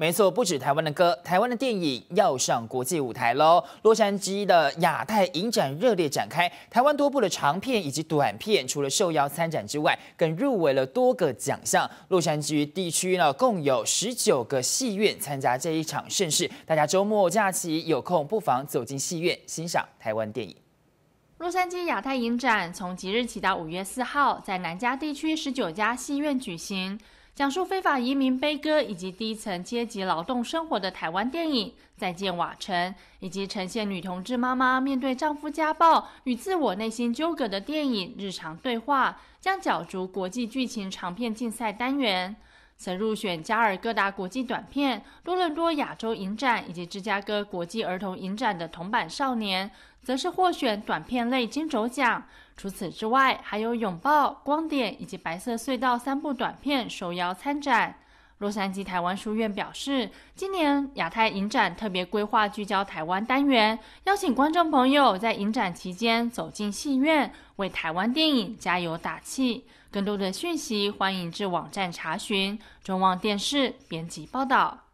没错，不止台湾的歌，台湾的电影要上国际舞台喽！洛杉矶的亚太影展热烈展开，台湾多部的长片以及短片，除了受邀参展之外，更入围了多个奖项。洛杉矶地区呢，共有十九个戏院参加这一场盛事。大家周末假期有空，不妨走进戏院欣赏台湾电影。洛杉矶亚太影展从即日起到五月四号，在南加地区十九家戏院举行。讲述非法移民悲歌以及低层阶级劳动生活的台湾电影《再见瓦城》，以及呈现女同志妈妈面对丈夫家暴与自我内心纠葛的电影《日常对话》，将角逐国际剧情长片竞赛单元。曾入选加尔各答国际短片、多伦多亚洲影展以及芝加哥国际儿童影展的《铜板少年》，则是获选短片类金轴奖。除此之外，还有《拥抱》《光点》以及《白色隧道》三部短片受邀参展。洛杉矶台湾书院表示，今年亚太影展特别规划聚焦台湾单元，邀请观众朋友在影展期间走进戏院，为台湾电影加油打气。更多的讯息，欢迎至网站查询。中望电视编辑报道。